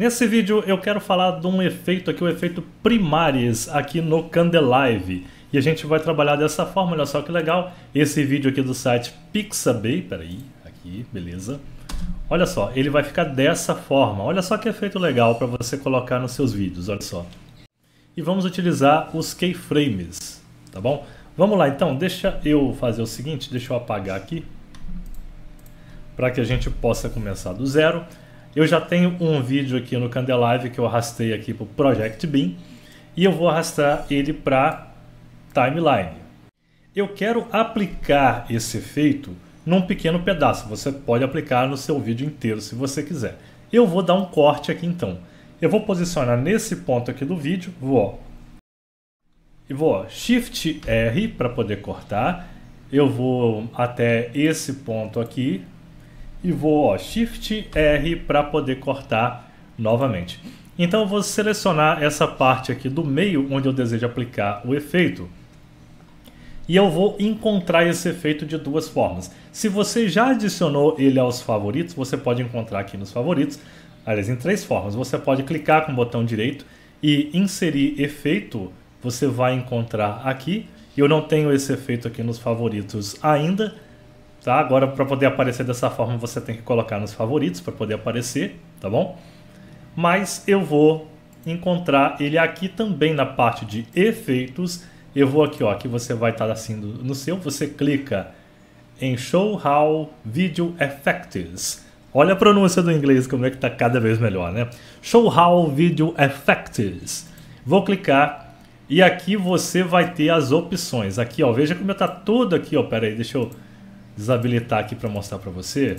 Nesse vídeo eu quero falar de um efeito aqui, o efeito primares aqui no Candelive. E a gente vai trabalhar dessa forma, olha só que legal. Esse vídeo aqui do site Pixabay, peraí, aqui, beleza. Olha só, ele vai ficar dessa forma. Olha só que efeito legal para você colocar nos seus vídeos, olha só. E vamos utilizar os keyframes, tá bom? Vamos lá então, deixa eu fazer o seguinte, deixa eu apagar aqui para que a gente possa começar do zero. Eu já tenho um vídeo aqui no Candelive que eu arrastei aqui para o Project Beam e eu vou arrastar ele para timeline. Eu quero aplicar esse efeito num pequeno pedaço. Você pode aplicar no seu vídeo inteiro se você quiser. Eu vou dar um corte aqui então. Eu vou posicionar nesse ponto aqui do vídeo, vou ó, e vou ó, Shift R para poder cortar. Eu vou até esse ponto aqui, e vou ó, Shift R para poder cortar novamente. Então eu vou selecionar essa parte aqui do meio onde eu desejo aplicar o efeito. E eu vou encontrar esse efeito de duas formas. Se você já adicionou ele aos favoritos, você pode encontrar aqui nos favoritos, aliás, em três formas. Você pode clicar com o botão direito e inserir efeito, você vai encontrar aqui. Eu não tenho esse efeito aqui nos favoritos ainda, tá? Agora para poder aparecer dessa forma você tem que colocar nos favoritos para poder aparecer, tá bom? Mas eu vou encontrar ele aqui também na parte de efeitos. Eu vou aqui, ó, que você vai estar tá assim no seu, você clica em Show How Video Effects. Olha a pronúncia do inglês como é que tá cada vez melhor, né? Show How Video Effects. Vou clicar e aqui você vai ter as opções. Aqui, ó, veja como tá tudo aqui, ó, pera aí, deixa eu desabilitar aqui para mostrar para você.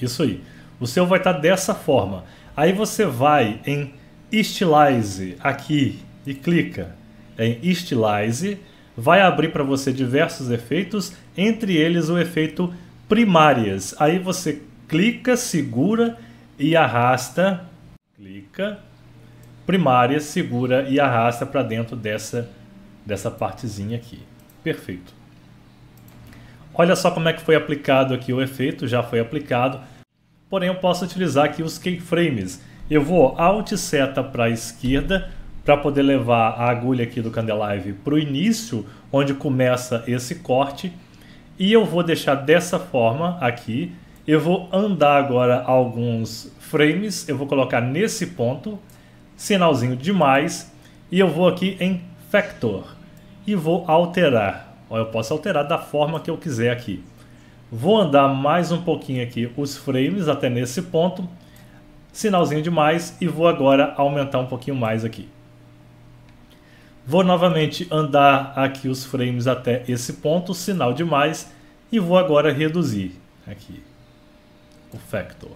Isso aí. O seu vai estar tá dessa forma. Aí você vai em Stylize aqui e clica em Stylize. Vai abrir para você diversos efeitos, entre eles o efeito primárias. Aí você clica, segura e arrasta. Clica, primária, segura e arrasta para dentro dessa, dessa partezinha aqui. Perfeito. Olha só como é que foi aplicado aqui o efeito, já foi aplicado. Porém, eu posso utilizar aqui os keyframes. Eu vou Alt seta para a esquerda para poder levar a agulha aqui do Candelive para o início, onde começa esse corte. E eu vou deixar dessa forma aqui. Eu vou andar agora alguns frames, eu vou colocar nesse ponto, sinalzinho de mais, e eu vou aqui em Factor e vou alterar. Ó, eu posso alterar da forma que eu quiser aqui. Vou andar mais um pouquinho aqui os frames até nesse ponto, sinalzinho de mais e vou agora aumentar um pouquinho mais aqui. Vou novamente andar aqui os frames até esse ponto, sinal de mais, e vou agora reduzir aqui o factor.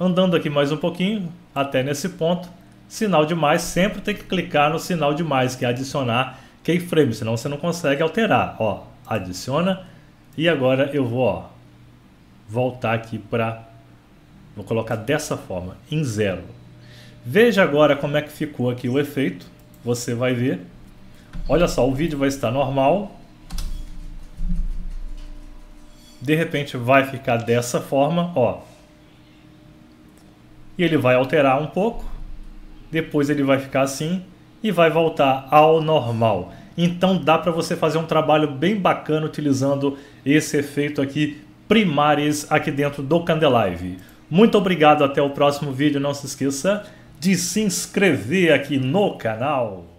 Andando aqui mais um pouquinho, até nesse ponto, Sinal de mais, sempre tem que clicar no sinal de mais, que é adicionar keyframe, senão você não consegue alterar. Ó, adiciona e agora eu vou ó, voltar aqui para, vou colocar dessa forma, em zero. Veja agora como é que ficou aqui o efeito, você vai ver. Olha só, o vídeo vai estar normal, de repente vai ficar dessa forma, ó. E ele vai alterar um pouco depois ele vai ficar assim e vai voltar ao normal. Então dá para você fazer um trabalho bem bacana utilizando esse efeito aqui primários aqui dentro do Candelive. Muito obrigado, até o próximo vídeo. Não se esqueça de se inscrever aqui no canal.